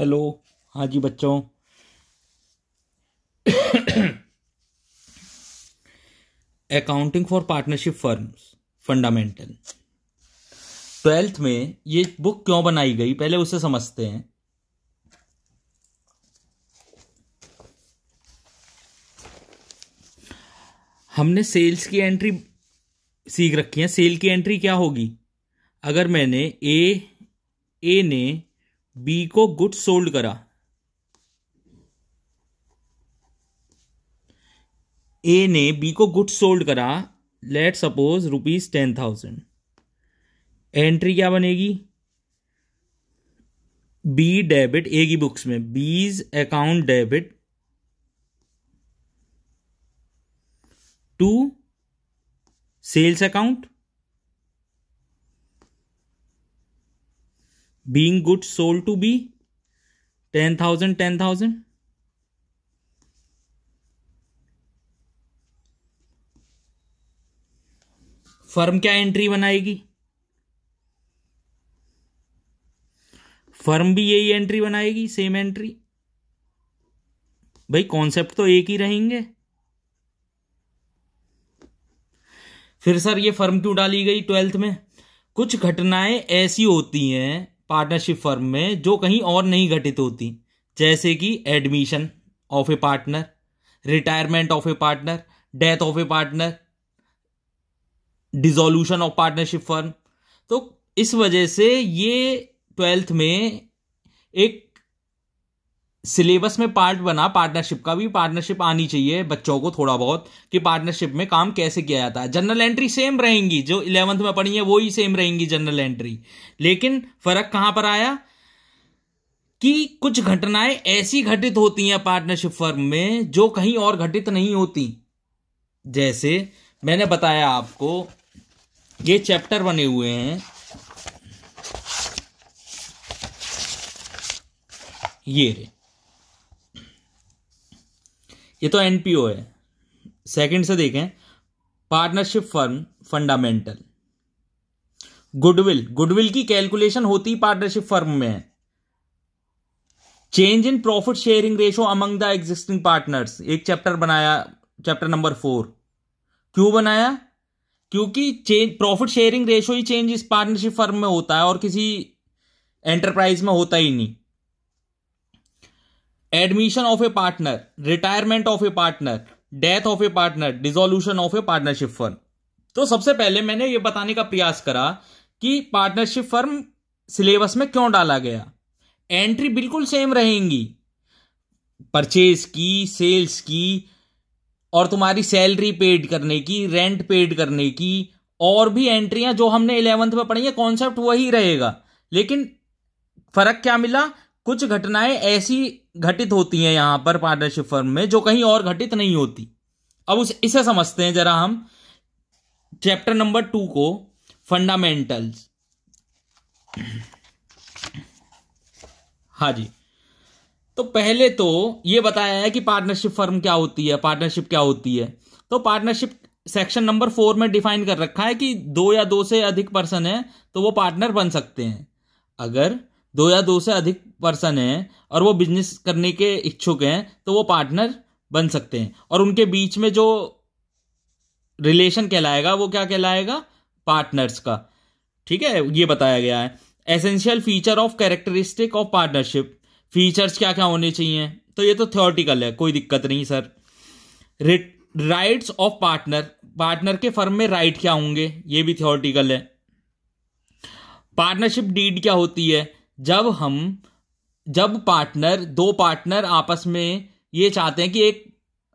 hello हाँ जी बच्चों accounting for partnership firms fundamental twelfth में ये बुक क्यों बनाई गई पहले उसे समझते हैं हमने सेल्स की एंट्री सीख रखी है सेल की एंट्री क्या होगी अगर मैंने ए ए ने बी को गुड सोल्ड करा ए ने बी को गुड सोल्ड करा let suppose rupees ten thousand entry क्या बनेगी बी डेबिट ए की बुक्स में B's account debit to sales account good sold to B ten thousand ten thousand firm क्या एंट्री बनाएगी फर्म भी यही एंट्री बनाएगी सेम एंट्री भाई कॉन्सेप्ट तो एक ही रहेंगे फिर सर ये फर्म क्यों डाली गई ट्वेल्थ में कुछ घटनाएं ऐसी होती हैं पार्टनरशिप फर्म में जो कहीं और नहीं घटित होती जैसे कि admission of a partner retirement of a partner death of a partner dissolution of partnership firm तो इस वजह से ये ट्वेल्थ में एक सिलेबस में पार्ट बना पार्टनरशिप का भी पार्टनरशिप आनी चाहिए बच्चों को थोड़ा बहुत कि पार्टनरशिप में काम कैसे किया जाता है जनरल एंट्री सेम रहेंगी जो इलेवंथ में पढ़ी है वो ही सेम रहेंगी जनरल एंट्री लेकिन फर्क कहां पर आया कि कुछ घटनाएं ऐसी घटित होती हैं पार्टनरशिप फर्म में जो कहीं और घटित नहीं होती जैसे मैंने बताया आपको ये चैप्टर बने हुए हैं ये रे ये तो एन है सेकंड से देखें partnership firm fundamental goodwill goodwill की कैलकुलेशन होती पार्टनरशिप फर्म में change in profit sharing ratio among the existing partners एक चैप्टर बनाया चैप्टर नंबर फोर क्यों बनाया क्योंकि चेंज प्रॉफिट शेयरिंग रेशो ही चेंज इस पार्टनरशिप फर्म में होता है और किसी एंटरप्राइज में होता ही नहीं admission of a partner retirement of a partner death of a partner dissolution of a partnership firm तो सबसे पहले मैंने ये बताने का प्रयास करा कि पार्टनरशिप फर्म सिलेबस में क्यों डाला गया एंट्री बिल्कुल सेम रहेंगी परचेज की सेल्स की और तुम्हारी सैलरी पेड करने की रेंट पेड करने की और भी एंट्रियां जो हमने इलेवंथ में पढ़ी है कॉन्सेप्ट वही रहेगा लेकिन फर्क क्या मिला कुछ घटनाएं ऐसी घटित होती हैं यहां पर पार्टनरशिप फर्म में जो कहीं और घटित नहीं होती अब उस इसे समझते हैं जरा हम चैप्टर नंबर टू को फंडामेंटल्स हाँ जी तो पहले तो यह बताया है कि पार्टनरशिप फर्म क्या होती है पार्टनरशिप क्या होती है तो पार्टनरशिप सेक्शन नंबर फोर में डिफाइन कर रखा है कि दो या दो से अधिक पर्सन है तो वो पार्टनर बन सकते हैं अगर दो या दो से अधिक पर्सन हैं और वो बिजनेस करने के इच्छुक हैं तो वो पार्टनर बन सकते हैं और उनके बीच में जो रिलेशन कहलाएगा वो क्या कहलाएगा पार्टनर्स का ठीक है ये बताया गया है essential feature of characteristic of partnership features क्या क्या होने चाहिए तो ये तो थियोरटिकल है कोई दिक्कत नहीं sir rights of partner partner के फर्म में राइट क्या होंगे ये भी थियोरटिकल है पार्टनरशिप डीड क्या होती है जब हम जब पार्टनर दो पार्टनर आपस में ये चाहते हैं कि एक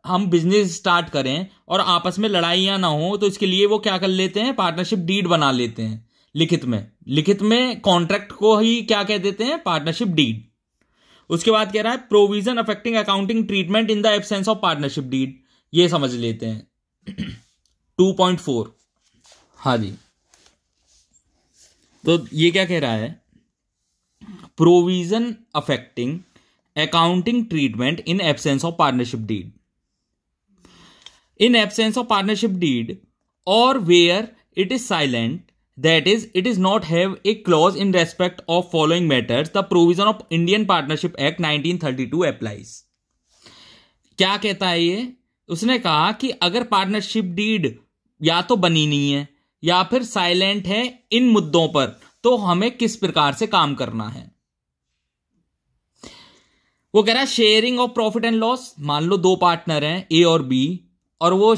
हम बिजनेस स्टार्ट करें और आपस में लड़ाइयाँ ना हो तो इसके लिए वो क्या कर लेते हैं पार्टनरशिप डीड बना लेते हैं लिखित में लिखित में कॉन्ट्रैक्ट को ही क्या कह देते हैं पार्टनरशिप डीड उसके बाद कह रहा है provision affecting accounting treatment in the absence of partnership deed ये समझ लेते हैं टू पॉइंट फोर हाँ जी तो ये क्या कह रहा है provision affecting accounting treatment in absence of partnership deed in absence of partnership deed और where it silent that is it is not have a clause in respect of following matters the provision of Indian partnership act nineteen thirty two applies क्या कहता है ये उसने कहा कि अगर partnership deed या तो बनी नहीं है या फिर साइलेंट है इन मुद्दों पर तो हमें किस प्रकार से काम करना है वो कह रहा है sharing of profit and loss मान लो दो पार्टनर हैं ए और बी और वो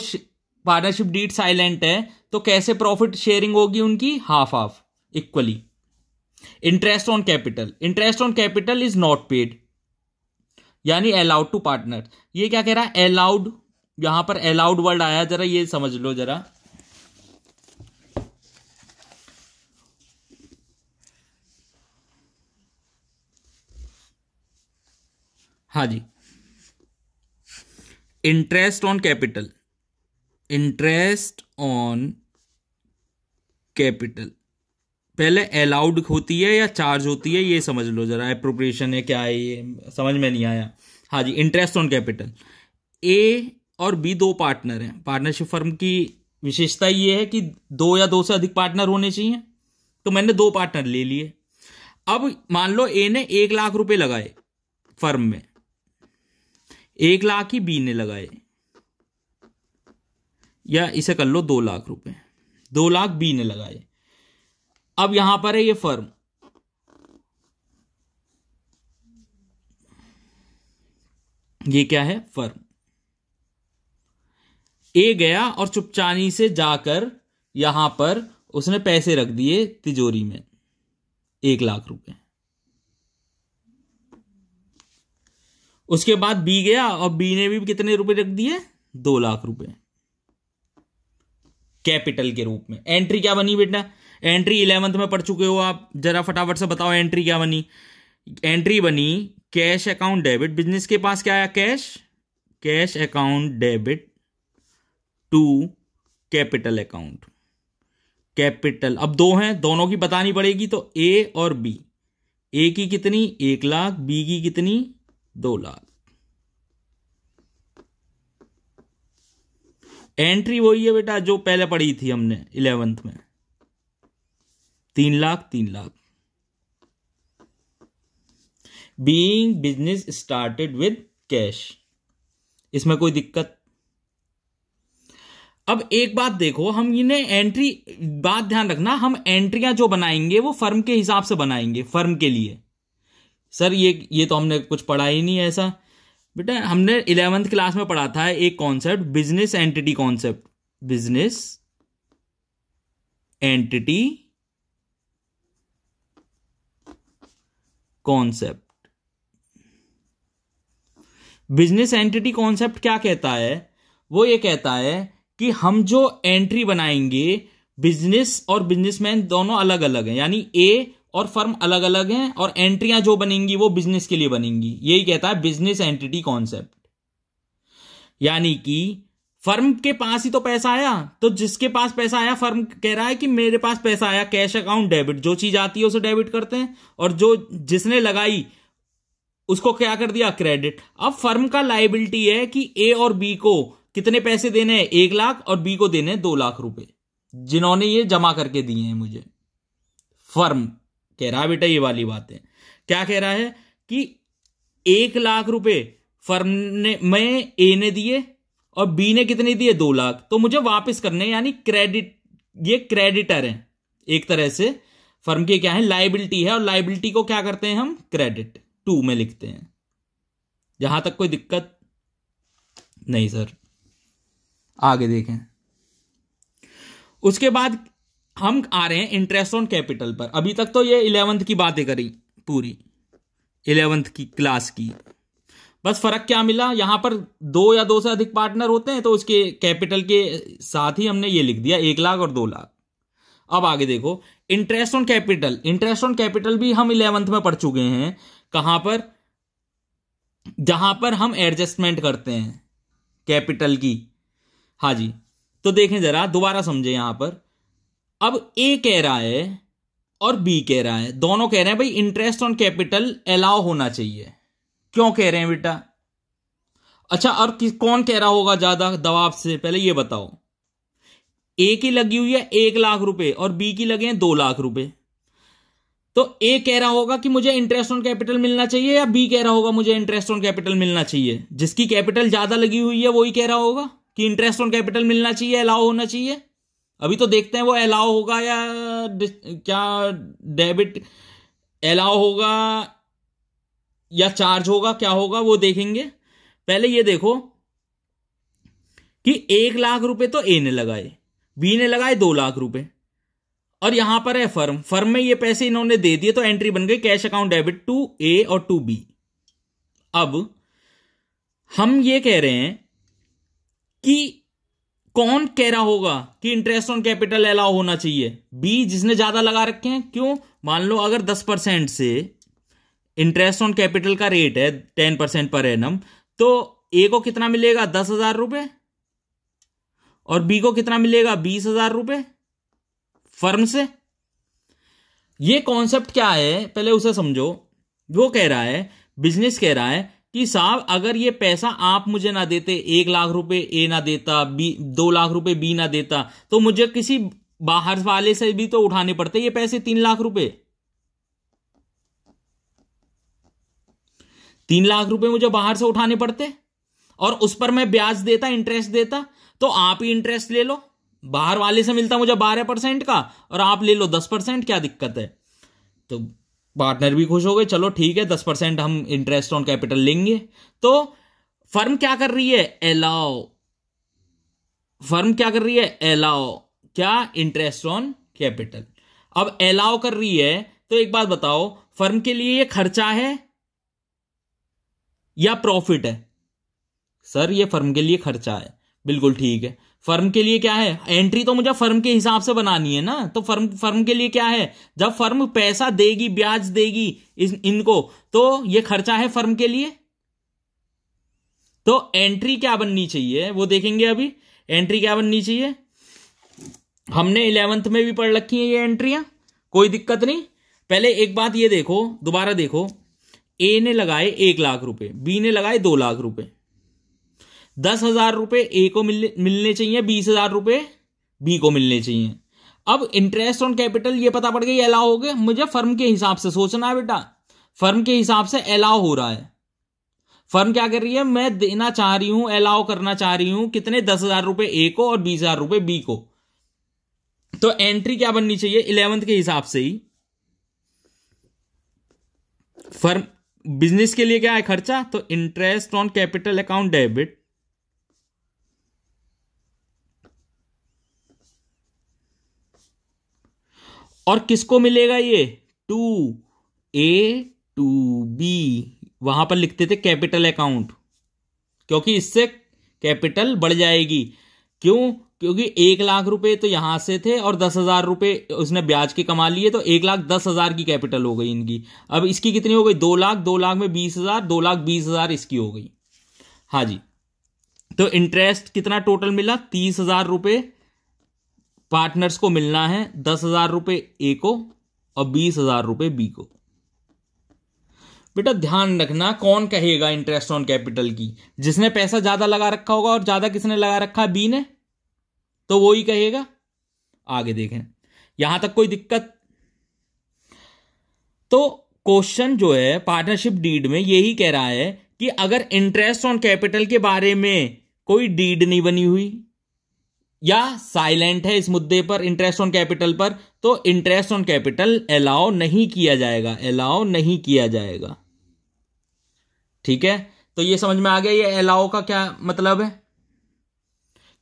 पार्टनरशिप डीट साइलेंट है तो कैसे प्रॉफिट शेयरिंग होगी उनकी half half equally interest on capital interest on capital is not paid यानी अलाउड टू पार्टनर ये क्या कह रहा है अलाउड यहां पर अलाउड वर्ड आया जरा ये समझ लो जरा हाँ जी interest on capital interest on capital पहले अलाउड होती है या चार्ज होती है ये समझ लो जरा अप्रोप्रिएशन है क्या है ये समझ में नहीं आया हाँ जी इंटरेस्ट ऑन कैपिटल ए और बी दो पार्टनर हैं पार्टनरशिप फर्म की विशेषता ये है कि दो या दो से अधिक पार्टनर होने चाहिए तो मैंने दो पार्टनर ले लिए अब मान लो ए ने एक लाख रुपए लगाए फर्म में एक लाख ही बी ने लगाए या इसे कर लो दो लाख रुपए दो लाख बी ने लगाए अब यहां पर है ये फर्म ये क्या है फर्म ए गया और चुपचानी से जाकर यहां पर उसने पैसे रख दिए तिजोरी में एक लाख रुपए उसके बाद बी गया और बी ने भी कितने रुपए रख दिए दो लाख रुपए कैपिटल के रूप में एंट्री क्या बनी बेटा एंट्री इलेवंथ में पढ़ चुके हो आप जरा फटाफट से बताओ एंट्री क्या बनी एंट्री बनी कैश अकाउंट डेबिट बिजनेस के पास क्या आया cash cash account debit to capital account capital अब दो हैं दोनों की बतानी पड़ेगी तो ए और बी ए की कितनी एक लाख बी की कितनी दो लाख एंट्री वही है बेटा जो पहले पढ़ी थी हमने इलेवेंथ में तीन लाख तीन lakh being business started with cash इसमें कोई दिक्कत अब एक बात देखो हम इन्हें एंट्री बात ध्यान रखना हम एंट्रियां जो बनाएंगे वो फर्म के हिसाब से बनाएंगे फर्म के लिए सर ये ये तो हमने कुछ पढ़ा ही नहीं ऐसा बेटा हमने इलेवेंथ क्लास में पढ़ा था एक concept business entity concept business entity concept business entity concept क्या कहता है वो ये कहता है कि हम जो एंट्री बनाएंगे बिजनेस और बिजनेसमैन दोनों अलग अलग हैं यानी ए और फर्म अलग अलग हैं और एंट्रियां जो बनेंगी वो बिजनेस के लिए बनेंगी यही कहता है बिजनेस एंटिटी कॉन्सेप्ट यानी कि फर्म के पास ही तो पैसा आया तो जिसके पास पैसा आया फर्म कह रहा है कि मेरे पास पैसा आया कैश अकाउंट डेबिट जो चीज आती है उसे डेबिट करते हैं और जो जिसने लगाई उसको क्या कर दिया क्रेडिट अब फर्म का लाइबिलिटी है कि ए और बी को कितने पैसे देने हैं एक लाख और बी को देने दो लाख रुपए जिन्होंने ये जमा करके दिए हैं मुझे फर्म कह रहा बेटा ये वाली बातें क्या कह रहा है कि एक लाख रुपए फर्म ने मैं ए ने दिए और बी ने कितने दिए दो लाख तो मुझे वापस करने यानी क्रेडिट ये क्रेडिटर है एक तरह से फर्म के क्या है लाइबिलिटी है और लाइबिलिटी को क्या करते हैं हम क्रेडिट टू में लिखते हैं जहां तक कोई दिक्कत नहीं सर आगे देखें उसके बाद हम आ रहे हैं इंटरेस्ट ऑन कैपिटल पर अभी तक तो ये इलेवंथ की बातें करी पूरी इलेवंथ की क्लास की बस फर्क क्या मिला यहां पर दो या दो से अधिक पार्टनर होते हैं तो उसके कैपिटल के साथ ही हमने ये लिख दिया एक लाख और दो लाख अब आगे देखो interest on capital interest on capital भी हम इलेवंथ में पढ़ चुके हैं कहां पर जहां पर हम एडजस्टमेंट करते हैं कैपिटल की हाजी तो देखें जरा दोबारा समझे यहां पर अब ए कह रहा है और बी कह रहा है दोनों कह रहे हैं भाई इंटरेस्ट ऑन कैपिटल अलाउ होना चाहिए क्यों कह रहे हैं बेटा अच्छा और कौन कह रहा होगा ज्यादा दबाव से पहले ये बताओ ए की लगी हुई है एक लाख रुपए और बी की लगे हैं दो लाख रुपए तो ए कह रहा होगा कि मुझे इंटरेस्ट ऑन कैपिटल मिलना चाहिए या बी कह रहा होगा मुझे इंटरेस्ट ऑन कैपिटल मिलना चाहिए जिसकी कैपिटल ज्यादा लगी हुई है वही कह रहा होगा कि इंटरेस्ट ऑन कैपिटल मिलना चाहिए अलाउ होना चाहिए अभी तो देखते हैं वो अलाउ होगा या क्या डेबिट अलाउ होगा या चार्ज होगा क्या होगा वो देखेंगे पहले ये देखो कि एक लाख रुपए तो ए ने लगाए बी ने लगाए दो लाख रुपए और यहां पर है फर्म फर्म में ये पैसे इन्होंने दे दिए तो एंट्री बन गई cash account debit to A और टू बी अब हम ये कह रहे हैं कि कौन कह रहा होगा कि इंटरेस्ट ऑन कैपिटल अलाउ होना चाहिए बी जिसने ज्यादा लगा रखे हैं क्यों मान लो अगर दस परसेंट से इंटरेस्ट ऑन कैपिटल का रेट है टेन परसेंट पर एनम तो ए को कितना मिलेगा दस हजार रुपए और बी को कितना मिलेगा बीस हजार रुपये फर्म से ये कॉन्सेप्ट क्या है पहले उसे समझो वो कह रहा है बिजनेस कह रहा है कि साहब अगर ये पैसा आप मुझे ना देते एक लाख रुपए ए ना देता बी दो लाख रुपए बी ना देता तो मुझे किसी बाहर वाले से भी तो उठाने पड़ते ये पैसे तीन लाख रुपए तीन लाख रुपए मुझे बाहर से उठाने पड़ते और उस पर मैं ब्याज देता इंटरेस्ट देता तो आप ही इंटरेस्ट ले लो बाहर वाले से मिलता मुझे बारह परसेंट का और आप ले लो दस परसेंट क्या दिक्कत है तो पार्टनर भी खुश हो गए चलो ठीक है दस परसेंट हम इंटरेस्ट ऑन कैपिटल लेंगे तो फर्म क्या कर रही है अलाउ फर्म क्या कर रही है एलाओ क्या इंटरेस्ट ऑन कैपिटल अब एलाओ कर रही है तो एक बात बताओ फर्म के लिए ये खर्चा है या प्रॉफिट है सर ये फर्म के लिए खर्चा है बिल्कुल ठीक है फर्म के लिए क्या है एंट्री तो मुझे फर्म के हिसाब से बनानी है ना तो फर्म फर्म के लिए क्या है जब फर्म पैसा देगी ब्याज देगी इस, इनको तो ये खर्चा है फर्म के लिए तो एंट्री क्या बननी चाहिए वो देखेंगे अभी एंट्री क्या बननी चाहिए हमने इलेवंथ में भी पढ़ रखी है ये एंट्रियां कोई दिक्कत नहीं पहले एक बात ये देखो दोबारा देखो ए ने लगाए एक लाख रुपए बी ने लगाए दो लाख रुपए दस हजार रुपये ए को मिलने मिलने चाहिए बीस हजार रुपये बी को मिलने चाहिए अब इंटरेस्ट ऑन कैपिटल ये पता पड़ गया अलाउ हो गए मुझे फर्म के हिसाब से सोचना है बेटा फर्म के हिसाब से अलाउ हो रहा है फर्म क्या कर रही है मैं देना चाह रही हूं अलाउ करना चाह रही हूं कितने दस हजार रुपए ए को और बीस हजार रुपए बी को तो एंट्री क्या बननी चाहिए इलेवंथ के हिसाब से ही फर्म बिजनेस के लिए क्या है खर्चा तो interest on capital account debit और किसको मिलेगा ये टू ए टू बी वहां पर लिखते थे कैपिटल अकाउंट क्योंकि इससे कैपिटल बढ़ जाएगी क्यों क्योंकि एक लाख रुपए तो यहां से थे और दस हजार रुपए उसने ब्याज के कमा लिए तो एक लाख दस हजार की कैपिटल हो गई इनकी अब इसकी कितनी हो गई दो लाख दो लाख में बीस हजार दो लाख बीस हजार इसकी हो गई हाँ जी तो इंटरेस्ट कितना टोटल मिला तीस हजार रुपए पार्टनर्स को मिलना है दस हजार रुपये ए को और बीस हजार रुपये बी को बेटा ध्यान रखना कौन कहेगा इंटरेस्ट ऑन कैपिटल की जिसने पैसा ज्यादा लगा रखा होगा और ज्यादा किसने लगा रखा है बी ने तो वो ही कहेगा आगे देखें यहां तक कोई दिक्कत तो क्वेश्चन जो है पार्टनरशिप डीड में यही कह रहा है कि अगर इंटरेस्ट ऑन कैपिटल के बारे में कोई डीड नहीं बनी हुई या साइलेंट है इस मुद्दे पर इंटरेस्ट ऑन कैपिटल पर तो इंटरेस्ट ऑन कैपिटल अलाउ नहीं किया जाएगा अलाउ नहीं किया जाएगा ठीक है तो ये समझ में आ गया ये अलाउ का क्या मतलब है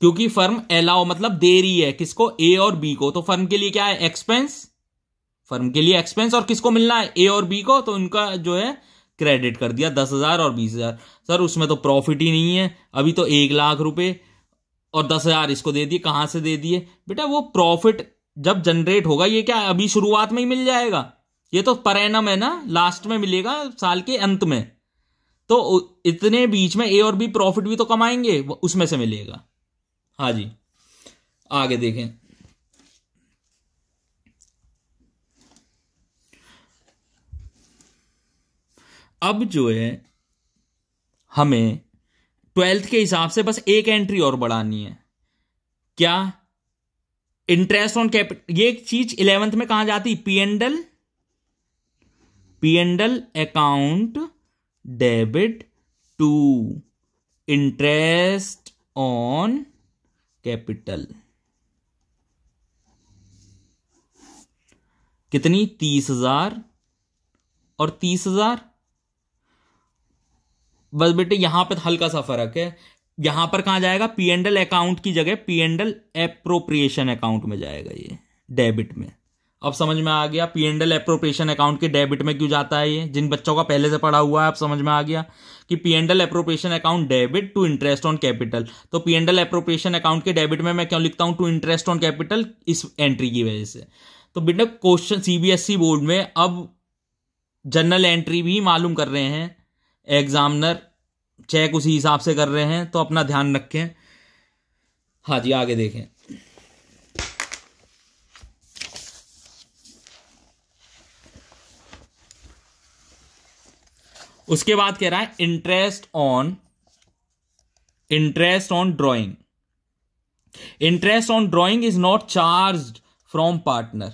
क्योंकि फर्म अलाउ मतलब दे रही है किसको ए और बी को तो फर्म के लिए क्या है एक्सपेंस फर्म के लिए एक्सपेंस और किसको मिलना है ए और बी को तो उनका जो है क्रेडिट कर दिया दस हजार और बीस हजार सर उसमें तो प्रॉफिट ही नहीं है अभी तो एक लाख रुपए और दस हजार इसको दे दिए कहां से दे दिए बेटा वो प्रॉफिट जब जनरेट होगा ये क्या अभी शुरुआत में ही मिल जाएगा ये तो परेनम है ना लास्ट में मिलेगा साल के अंत में तो इतने बीच में ए और बी प्रॉफिट भी तो कमाएंगे उसमें से मिलेगा हाँ जी आगे देखें अब जो है हमें ट्वेल्थ के हिसाब से बस एक एंट्री और बढ़ानी है क्या इंटरेस्ट ऑन कैपिटल ये चीज इलेवेंथ में कहा जाती P and L and L account debit to interest on capital कितनी तीस हजार और तीस हजार बस बेटे यहां पर हल्का सा फर्क है यहां पर कहा जाएगा पी अकाउंट की जगह पी अप्रोप्रिएशन अकाउंट में जाएगा ये डेबिट में अब समझ में आ गया पी अप्रोप्रिएशन अकाउंट के डेबिट में क्यों जाता है ये जिन बच्चों का पहले से पढ़ा हुआ है अब समझ में आ गया कि P appropriation account debit to interest on capital तो पी अप्रोप्रिएशन अकाउंट के डेबिट में मैं क्यों लिखता हूं टू इंटरेस्ट ऑन कैपिटल इस एंट्री की वजह से तो बेटा क्वेश्चन सीबीएसई बोर्ड में अब जनरल एंट्री भी मालूम कर रहे हैं एग्ज़ामिनर चेक उसी हिसाब से कर रहे हैं तो अपना ध्यान रखें हाँ जी आगे देखें उसके बाद कह रहा है interest on interest on drawing interest on drawing is not charge from partner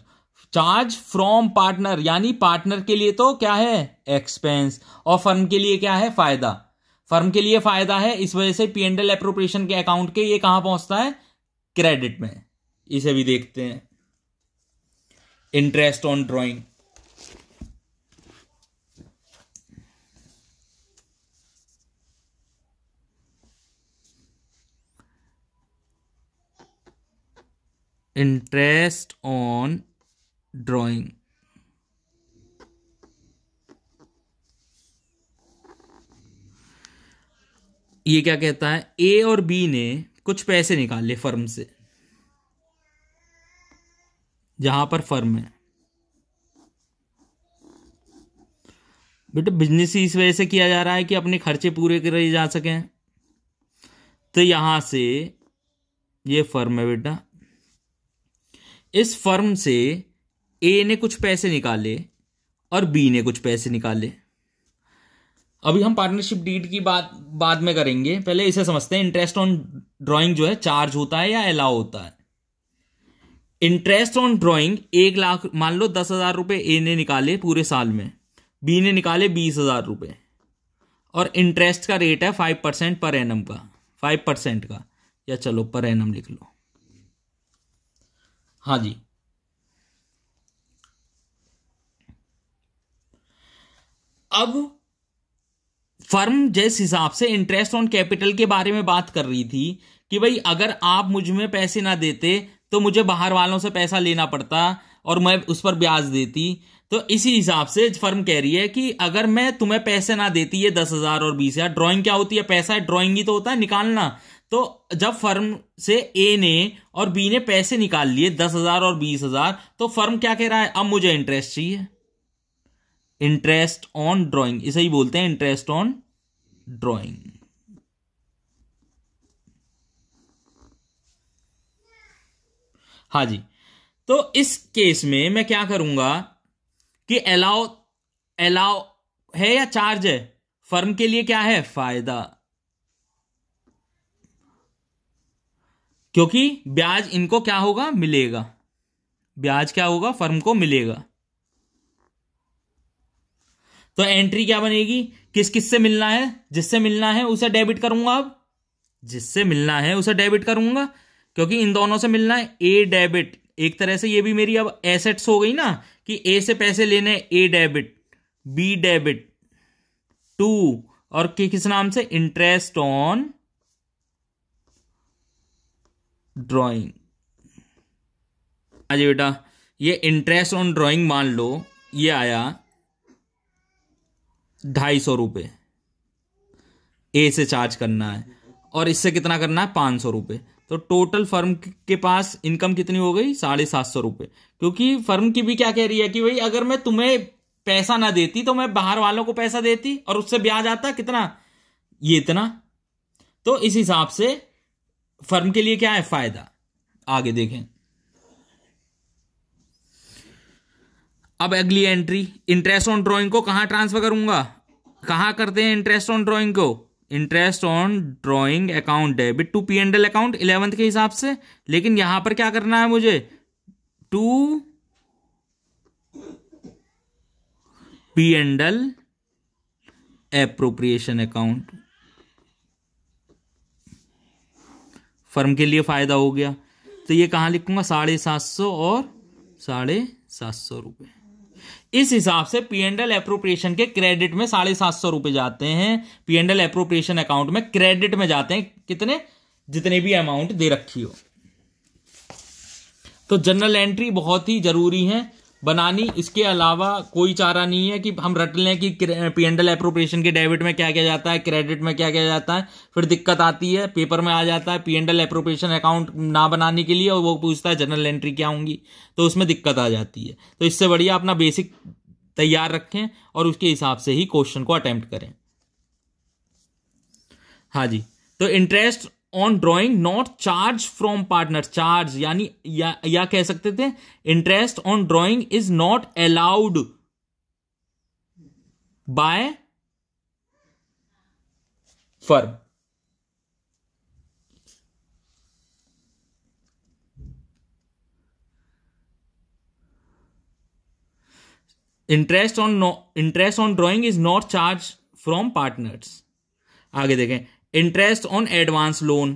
charge from partner यानी पार्टनर के लिए तो क्या है एक्सपेंस और फर्म के लिए क्या है फायदा फर्म के लिए फायदा है इस वजह से पीएनडल अप्रोप्रिएशन के अकाउंट के ये कहां पहुंचता है क्रेडिट में इसे भी देखते हैं interest on drawing interest on drawing ये क्या कहता है ए और बी ने कुछ पैसे निकाले फर्म से जहां पर फर्म है बेटा बिजनेस इस वजह से किया जा रहा है कि अपने खर्चे पूरे करे जा सकें तो यहां से ये फर्म है बेटा इस फर्म से ए ने कुछ पैसे निकाले और बी ने कुछ पैसे निकाले अभी हम पार्टनरशिप डीड की बात बाद में करेंगे पहले इसे समझते हैं इंटरेस्ट ऑन ड्राइंग जो है चार्ज होता है या अलाउ होता है इंटरेस्ट ऑन ड्राइंग एक लाख मान लो दस हजार रुपये ए ने निकाले पूरे साल में बी ने निकाले बीस हजार रुपये और इंटरेस्ट का रेट है फाइव परसेंट पर एनम का फाइव परसेंट का या चलो पर एनम लिख लो हाँ जी अब फर्म जिस हिसाब से इंटरेस्ट ऑन कैपिटल के बारे में बात कर रही थी कि भाई अगर आप मुझ में पैसे ना देते तो मुझे बाहर वालों से पैसा लेना पड़ता और मैं उस पर ब्याज देती तो इसी हिसाब से फर्म कह रही है कि अगर मैं तुम्हें पैसे ना देती ये दस हजार और बीस हजार ड्रॉइंग क्या होती है पैसा ड्रॉइंग ही तो होता है निकालना तो जब फर्म से ए ने और बी ने पैसे निकाल लिए दस हजार और बीस हजार तो फर्म क्या कह रहा है अब मुझे इंटरेस्ट चाहिए इंटरेस्ट ऑन ड्राइंग इसे ही बोलते हैं इंटरेस्ट ऑन ड्राइंग हाँ जी तो इस केस में मैं क्या करूंगा कि अलाउ अलाउ है या चार्ज है फर्म के लिए क्या है फायदा क्योंकि ब्याज इनको क्या होगा मिलेगा ब्याज क्या होगा फर्म को मिलेगा तो एंट्री क्या बनेगी किस किस से मिलना है जिससे मिलना है उसे डेबिट करूंगा अब जिससे मिलना है उसे डेबिट करूंगा क्योंकि इन दोनों से मिलना है ए डेबिट एक तरह से ये भी मेरी अब एसेट्स हो गई ना कि ए से पैसे लेने A debit B debit to और के किस नाम से इंटरेस्ट ऑन ड्राइंग अजय बेटा ये इंटरेस्ट ऑन ड्राइंग मान लो ये आया ढाई सौ रुपये ए से चार्ज करना है और इससे कितना करना है पाँच सौ रुपये तो टोटल फर्म के पास इनकम कितनी हो गई साढ़े सात सौ रुपये क्योंकि फर्म की भी क्या कह रही है कि भाई अगर मैं तुम्हें पैसा ना देती तो मैं बाहर वालों को पैसा देती और उससे ब्याज आता कितना ये इतना तो इस हिसाब से फर्म के लिए क्या है फायदा आगे देखें अब अगली एंट्री इंटरेस्ट ऑन ड्राइंग को कहां ट्रांसफर करूंगा कहाँ करते हैं इंटरेस्ट ऑन ड्राइंग को interest on drawing account debit to P and L account eleventh के हिसाब से लेकिन यहां पर क्या करना है मुझे to P and L appropriation account firm के लिए फायदा हो गया तो ये कहां लिखूंगा साढ़े सात सौ और साढ़े सात सौ रुपये इस हिसाब से पी एंड एप्रोप्रिएशन के क्रेडिट में साढ़े सात सौ रुपए जाते हैं पी एंड एप्रोप्रिएशन अकाउंट में क्रेडिट में जाते हैं कितने जितने भी अमाउंट दे रखी हो तो जनरल एंट्री बहुत ही जरूरी है बनानी इसके अलावा कोई चारा नहीं है कि हम रट लें कि पी एंडल अप्रोप्रिएशन के डेबिट में क्या किया जाता है क्रेडिट में क्या किया जाता है फिर दिक्कत आती है पेपर में आ जाता है पी एंडल अप्रोप्रिएशन अकाउंट ना बनाने के लिए और वो पूछता है जनरल एंट्री क्या होंगी तो उसमें दिक्कत आ जाती है तो इससे बढ़िया अपना बेसिक तैयार रखें और उसके हिसाब से ही क्वेश्चन को अटैम्प्ट करें हाँ जी तो interest on drawing not charge from partner charge यानी या, या कह सकते थे interest on drawing is not allowed by firm interest on interest on drawing is not charge from partners आगे देखें interest on advance loan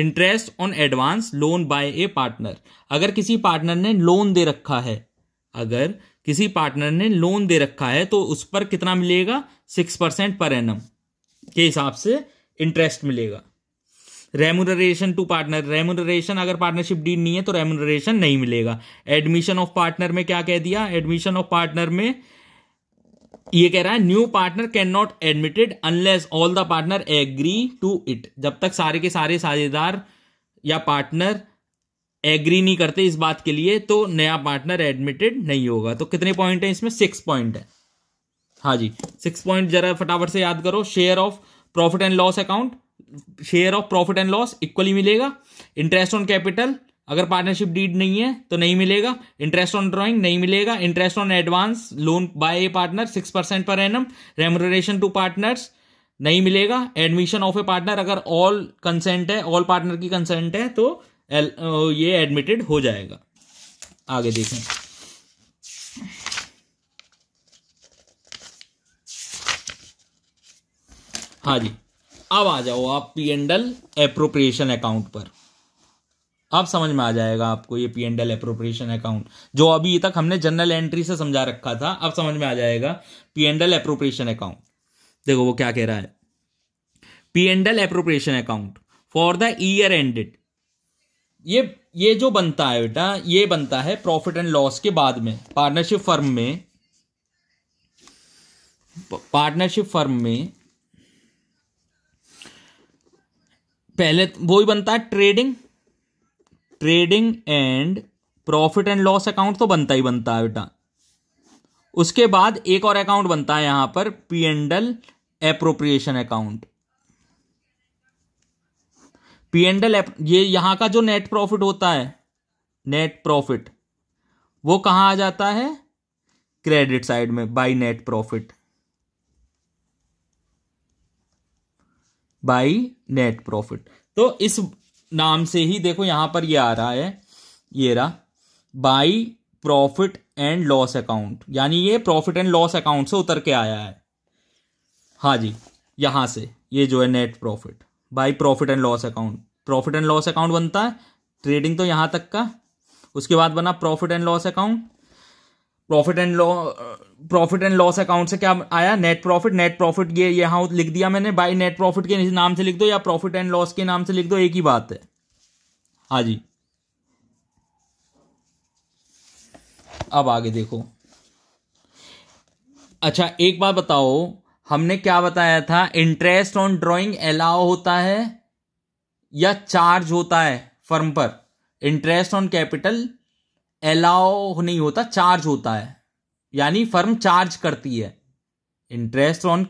interest on advance loan by a partner अगर किसी पार्टनर ने लोन दे रखा है अगर किसी पार्टनर ने लोन दे रखा है तो उस पर कितना मिलेगा सिक्स परसेंट पर एनम के हिसाब से इंटरेस्ट मिलेगा रेमुनरेशन टू पार्टनर रेमुनरेशन अगर पार्टनरशिप डीड नहीं है तो रेमुनरेशन नहीं मिलेगा एडमिशन ऑफ पार्टनर में क्या कह दिया एडमिशन ऑफ पार्टनर में ये कह रहा है new partner can not admitted unless all the partner agree to it जब तक सारे के सारे साझेदार या पार्टनर एग्री नहीं करते इस बात के लिए तो नया पार्टनर एडमिटेड नहीं होगा तो कितने पॉइंट है इसमें सिक्स पॉइंट है हाँ जी सिक्स पॉइंट जरा फटाफट से याद करो share of profit and loss account share of profit and loss equally मिलेगा इंटरेस्ट ऑन कैपिटल अगर पार्टनरशिप डीड नहीं है तो नहीं मिलेगा इंटरेस्ट ऑन ड्राइंग नहीं मिलेगा interest on advance loan by a partner six percent per annum remuneration to partners नहीं मिलेगा एडमिशन ऑफ ए पार्टनर अगर ऑल कंसेंट है ऑल पार्टनर की कंसेंट है तो ये एडमिटेड हो जाएगा आगे देखें हाँ जी अब आ जाओ आप पी एंडल अप्रोप्रिएशन अकाउंट पर अब समझ में आ जाएगा आपको ये P and L appropriation account जो अभी तक हमने जनरल एंट्री से समझा रखा था अब समझ में आ जाएगा P and L appropriation account देखो वो क्या कह रहा है P and L appropriation account for the year ended ये ये जो बनता है बेटा ये बनता है प्रॉफिट एंड लॉस के बाद में पार्टनरशिप फर्म में पार्टनरशिप फर्म में पहले वो ही बनता है trading trading and profit and loss account तो बनता ही बनता है बेटा उसके बाद एक और अकाउंट बनता है यहां पर P and L appropriation account P and L ये यहां का जो नेट प्रॉफिट होता है नेट प्रॉफिट वो कहां आ जाता है क्रेडिट साइड में by net profit by net profit तो इस नाम से ही देखो यहां पर ये आ रहा है ये रहा by profit and loss account यानी ये प्रॉफिट एंड लॉस अकाउंट से उतर के आया है हाँ जी यहां से ये जो है net profit by profit and loss account profit and loss account बनता है ट्रेडिंग तो यहां तक का उसके बाद बना profit and loss account profit and law profit and loss account से क्या आया नेट प्रॉफिट नेट प्रॉफिट ये यहां लिख दिया मैंने बाई नेट प्रॉफिट के नाम से लिख दो या प्रॉफिट एंड लॉस के नाम से लिख दो एक ही बात है हा जी अब आगे देखो अच्छा एक बात बताओ हमने क्या बताया था इंटरेस्ट ऑन ड्राइंग अलाउ होता है या चार्ज होता है फर्म पर इंटरेस्ट ऑन कैपिटल अलाउ नहीं होता चार्ज होता है यानी फर्म चार्ज करती है इंटरेस्ट ऑन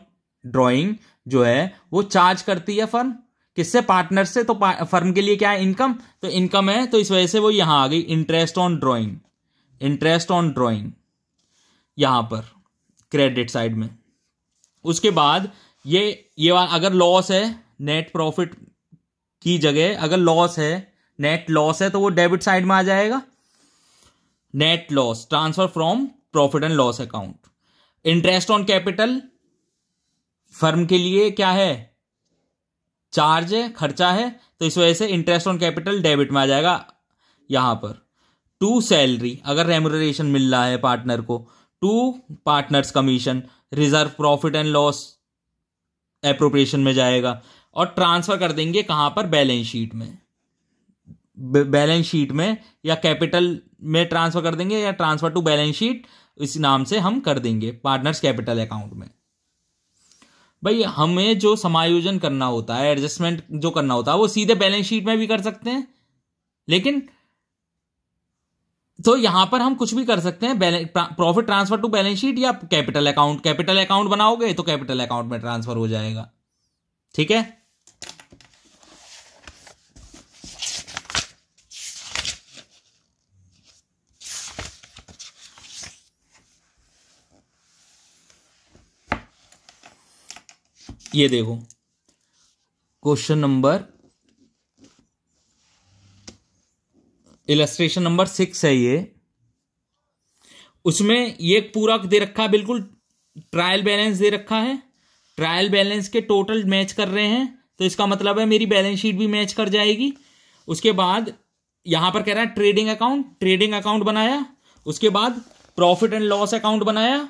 ड्राइंग जो है वो चार्ज करती है फर्म किससे पार्टनर से तो फर्म के लिए क्या है इनकम तो इनकम है तो इस वजह से वो यहां आ गई interest on drawing interest on drawing यहां पर क्रेडिट साइड में उसके बाद ये ये अगर लॉस है नेट प्रॉफिट की जगह अगर लॉस है नेट लॉस है तो वो डेबिट साइड में आ जाएगा net loss transfer from profit and loss account interest on capital firm के लिए क्या है चार्ज है खर्चा है तो इस वजह से इंटरेस्ट ऑन कैपिटल डेबिट में आ जाएगा यहां पर टू सैलरी अगर रेमोरेशन मिल रहा है पार्टनर को to partners commission reserve profit and loss appropriation में जाएगा और ट्रांसफर कर देंगे कहां पर बैलेंस शीट में बैलेंस शीट में या कैपिटल में ट्रांसफर कर देंगे या ट्रांसफर टू बैलेंस शीट इस नाम से हम कर देंगे पार्टनर्स कैपिटल अकाउंट में भाई हमें जो समायोजन करना होता है एडजस्टमेंट जो करना होता है वो सीधे बैलेंस शीट में भी कर सकते हैं लेकिन तो यहां पर हम कुछ भी कर सकते हैं profit transfer to balance sheet या कैपिटल अकाउंट कैपिटल अकाउंट बनाओगे तो कैपिटल अकाउंट में ट्रांसफर हो जाएगा ठीक है ये देखो question number illustration number six है ये उसमें ये पूरा दे रखा है बिल्कुल ट्रायल बैलेंस दे रखा है ट्रायल बैलेंस के टोटल मैच कर रहे हैं तो इसका मतलब है मेरी बैलेंस शीट भी मैच कर जाएगी उसके बाद यहां पर कह रहा है ट्रेडिंग अकाउंट ट्रेडिंग अकाउंट बनाया उसके बाद प्रॉफिट एंड लॉस अकाउंट बनाया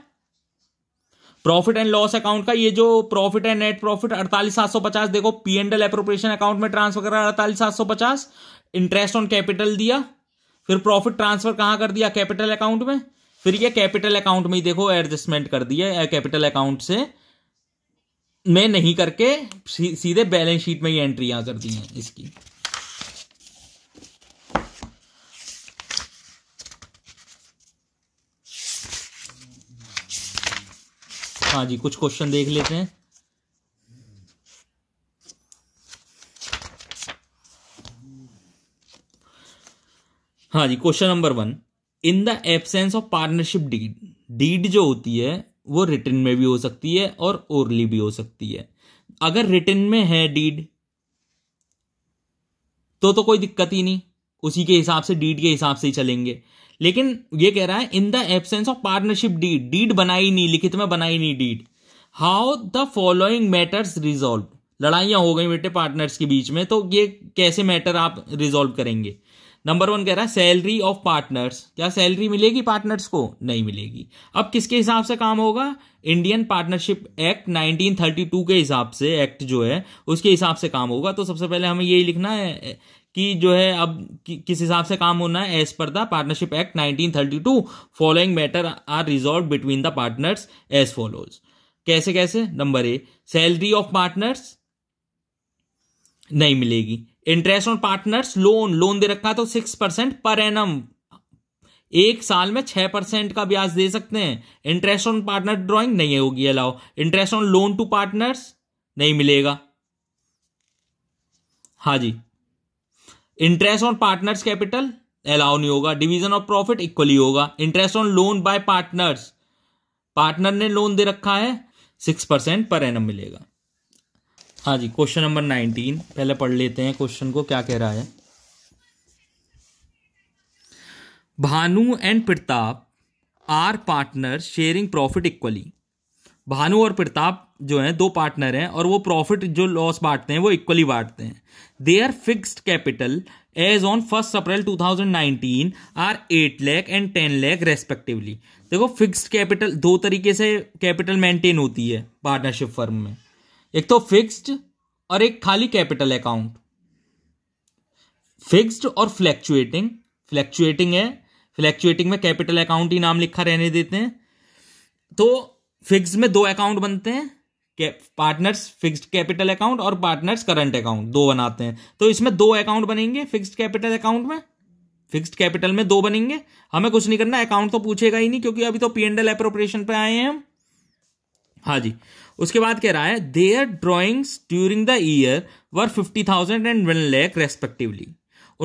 प्रॉफिट एंड लॉस अकाउंट का ये जो प्रॉफिट एंड नेट प्रॉफिट अड़तालीस सात सौ पचास देखो पी एंड एल अकाउंट में ट्रांसफर करा अड़तालीस सात सौ पचास इंटरेस्ट ऑन कैपिटल दिया फिर प्रॉफिट ट्रांसफर कहां कर दिया कैपिटल अकाउंट में फिर ये कैपिटल अकाउंट में ही देखो एडजस्टमेंट कर दिया कैपिटल अकाउंट से मैं नहीं करके सीधे बैलेंस शीट में ही एंट्री यहां कर दी है इसकी हाँ जी कुछ क्वेश्चन देख लेते हैं हाँ जी question number one in the absence of partnership deed deed जो होती है वो रिटर्न में भी हो सकती है और ओरली भी हो सकती है अगर रिटर्न में है डीड तो तो कोई दिक्कत ही नहीं उसी के हिसाब से डीड के हिसाब से ही चलेंगे लेकिन ये कह रहा है in the absence of partnership deed deed बनाई नहीं लिखित में बनाई नहीं deed how the following matters resolve लड़ाइयां हो गई बेटे पार्टनर्स के बीच में तो ये कैसे मैटर आप रिजोल्व करेंगे नंबर वन कह रहा है सैलरी ऑफ पार्टनर्स क्या सैलरी मिलेगी पार्टनर्स को नहीं मिलेगी अब किसके हिसाब से काम होगा इंडियन पार्टनरशिप एक्ट 1932 के हिसाब से एक्ट जो है उसके हिसाब से काम होगा तो सबसे पहले हमें यही लिखना है कि जो है अब कि, किस हिसाब से काम होना है as per the partnership act 1932 following matter are resolve between the partners as follows कैसे कैसे number A salary of partners नहीं मिलेगी interest on partners loan loan दे रखा है तो सिक्स परसेंट पर एम एक साल में छह परसेंट का ब्याज दे सकते हैं इंटरेस्ट ऑन पार्टनर ड्रॉइंग नहीं होगी allow interest on loan to partners नहीं मिलेगा हाँ जी interest on partners capital allow नहीं होगा डिवीजन ऑफ प्रॉफिट इक्वली होगा interest on loan by partners partner ने लोन दे रखा है सिक्स परसेंट पर एनम मिलेगा हाँ जी क्वेश्चन नंबर नाइनटीन पहले पढ़ लेते हैं क्वेश्चन को क्या कह रहा है Bhanu and Pratap are partner sharing profit equally Bhanu और प्रताप जो हैं दो पार्टनर हैं और वो प्रॉफिट जो लॉस बांटते हैं वो इक्वली बांटते हैं they are fixed capital as on first April 2019 are eight lakh and ten lakh respectively देखो फिक्स्ड कैपिटल दो तरीके से कैपिटल मेंटेन होती है पार्टनरशिप फर्म में एक तो फिक्स्ड और एक खाली कैपिटल अकाउंट फिक्स्ड और फ्लैक्चुएटिंग फ्लैक्चुएटिंग है फ्लैक्चुएटिंग में कैपिटल अकाउंट ही नाम लिखा रहने देते हैं तो फिक्स में दो अकाउंट बनते हैं पार्टनर्स फिक्स्ड कैपिटल अकाउंट और पार्टनर्स करंट अकाउंट दो बनाते हैं तो इसमें दो अकाउंट बनेंगे फिक्स्ड कैपिटल अकाउंट में फिक्स्ड कैपिटल में दो बनेंगे हमें कुछ नहीं करना अकाउंट तो पूछेगा ही नहीं क्योंकि अभी तो पी एंडल एप्रोप्रिएशन पे आए हैं हम हाँ जी उसके बाद कह रहा है their drawings during the year were fifty thousand and one lakh respectively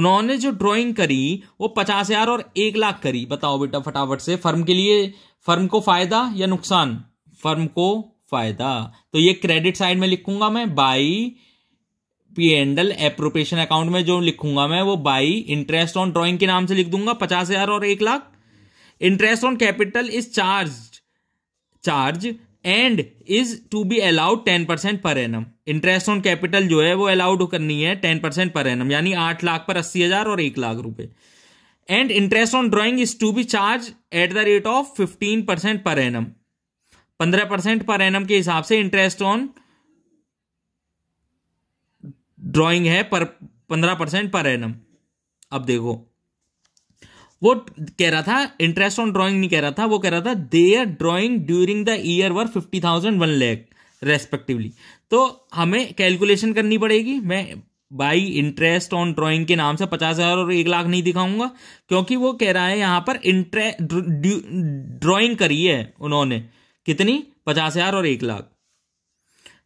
उन्होंने जो ड्राइंग करी वो पचास हजार और एक लाख करी बताओ बेटा फटाफट से फर्म के लिए फर्म को फायदा या नुकसान फर्म को फायदा तो ये क्रेडिट साइड में लिखूंगा मैं by P and L appropriation account में जो लिखूंगा मैं वो बाई इंटरेस्ट ऑन ड्रॉइंग के नाम से लिख दूंगा पचास हजार और एक lakh interest on capital is charge charge and is to be allowed ten percent per annum interest on capital जो है वो अलाउड करनी है टेन परसेंट पर एनम यानी आठ लाख पर अस्सी हजार और एक लाख रुपए and interest on drawing is to be charged at the rate of fifteen percent per annum पंद्रह परसेंट पर एनम के हिसाब से इंटरेस्ट ऑन ड्राइंग है पर पंद्रह परसेंट पर एनम अब देखो वो कह रहा था इंटरेस्ट ऑन ड्राइंग नहीं कह रहा था वो कह रहा था their drawing during the year were fifty thousand one lakh respectively तो हमें कैलकुलेशन करनी पड़ेगी मैं बाई इंटरेस्ट ऑन ड्राइंग के नाम से पचास हज़ार और एक लाख नहीं दिखाऊंगा क्योंकि वो कह रहा है यहां पर इंटरे ड्रॉइंग करी है उन्होंने कितनी पचास हजार और एक lakh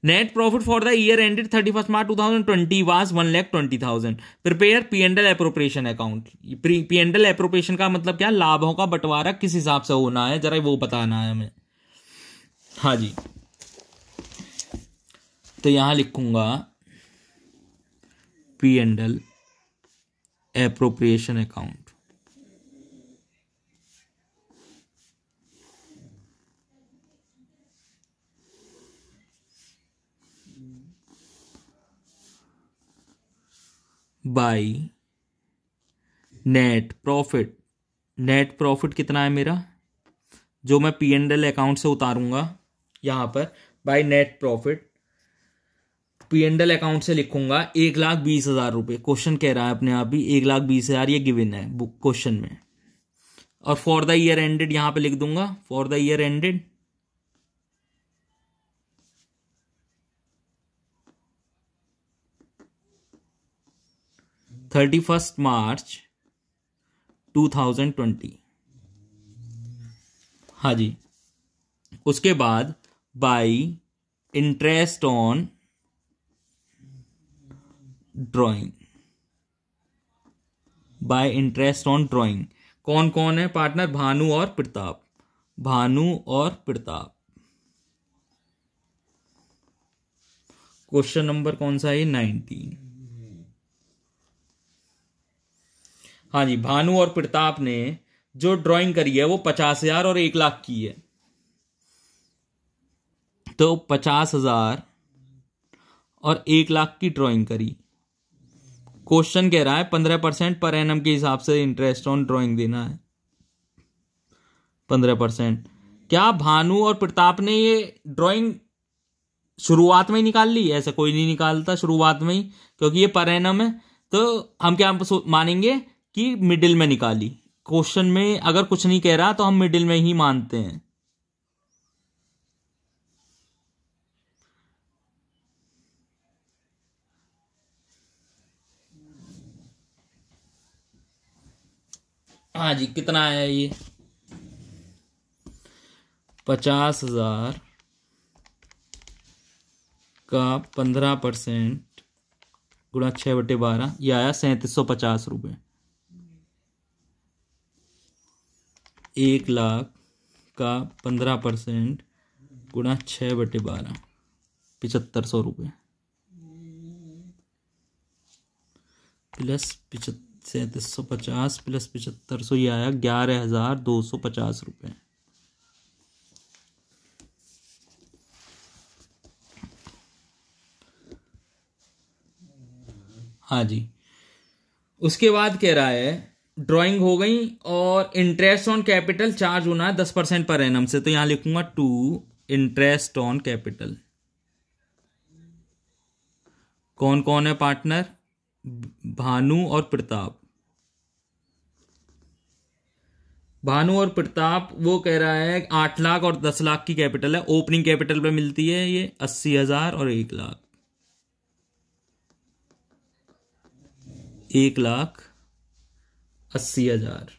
net profit for the year ended thirty first March two thousand twenty was one lakh twenty thousand prepare P and L appropriation account P and L appropriation का मतलब क्या लाभों का बंटवारा किस हिसाब से होना है जरा वो बताना है हमें हाँ जी तो यहां लिखूंगा P and L appropriation account by net profit net profit कितना है मेरा जो मैं पी एंड एल अकाउंट से उतारूंगा यहां पर by net profit P and L account से लिखूंगा एक लाख बीस हज़ार रुपये क्वेश्चन कह रहा है अपने आप ही एक लाख बीस हज़ार ये गिविन है बुक क्वेश्चन में और फॉर द ईयर एंडेड यहां पे लिख दूंगा for the year ended thirty first March two thousand twenty हाँ जी उसके बाद by interest on drawing by interest on drawing कौन कौन है पार्टनर भानु और प्रताप भानु और प्रताप क्वेश्चन नंबर कौन सा है नाइनटीन हाँ जी भानु और प्रताप ने जो ड्राइंग करी है वो पचास हजार और एक लाख की है तो पचास हजार और एक लाख की ड्राइंग करी क्वेश्चन कह रहा है पंद्रह परसेंट पर एनम के हिसाब से इंटरेस्ट ऑन ड्राइंग देना है पंद्रह परसेंट क्या भानु और प्रताप ने ये ड्राइंग शुरुआत में ही निकाल ली ऐसा कोई नहीं निकालता शुरुआत में ही क्योंकि ये पर एनम है तो हम क्या मानेंगे कि मिडिल में निकाली क्वेश्चन में अगर कुछ नहीं कह रहा तो हम मिडिल में ही मानते हैं हाँ जी कितना आया ये पचास हजार का पंद्रह परसेंट गुणा छः बटे बारह यह आया सैंतीस सौ पचास रुपये एक लाख का पंद्रह परसेंट गुणा छः बटे बारह पिचहत्तर सौ रुपये प्लस पिचहत्तर सैंतीस सौ पचास प्लस पिचहत्तर सौ ये आया ग्यारह हज़ार दो सौ पचास रुपये हाँ जी उसके बाद कह रहा है ड्राइंग हो गई और इंटरेस्ट ऑन कैपिटल चार्ज होना है दस परसेंट पर एन से तो यहां लिखूंगा टू इंटरेस्ट ऑन कैपिटल कौन कौन है पार्टनर भानु और प्रताप भानु और प्रताप वो कह रहा है आठ लाख और दस लाख की कैपिटल है ओपनिंग कैपिटल पे मिलती है ये अस्सी हजार और एक लाख एक लाख अस्सी हजार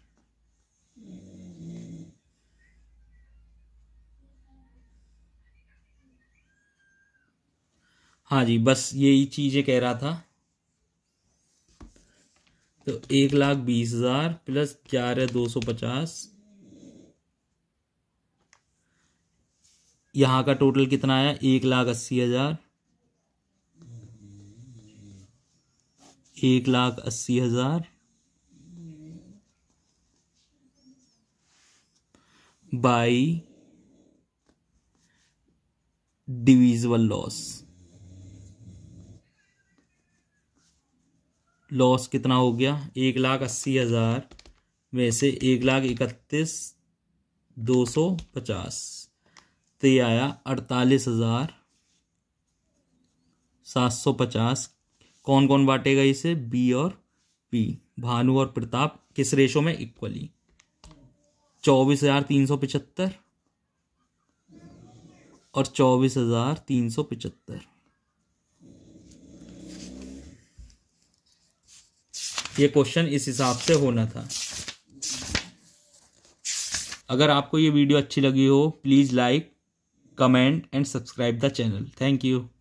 हाँ जी बस यही चीजें कह रहा था तो एक लाख बीस हजार प्लस ग्यारह दो सौ पचास यहां का टोटल कितना आया एक लाख अस्सी हजार एक लाख अस्सी हजार by divisible loss लॉस कितना हो गया एक लाख अस्सी हजार में से एक लाख इकतीस दो सौ पचास तो ये आया अड़तालीस हजार सात सौ पचास कौन कौन बांटेगा इसे बी और पी भानु और प्रताप किस रेशो में इक्वली चौबीस हजार तीन सौ पिचहत्तर और चौबीस हजार तीन सौ पिचहत्तर ये क्वेश्चन इस हिसाब से होना था अगर आपको ये वीडियो अच्छी लगी हो please like comment and subscribe the channel thank you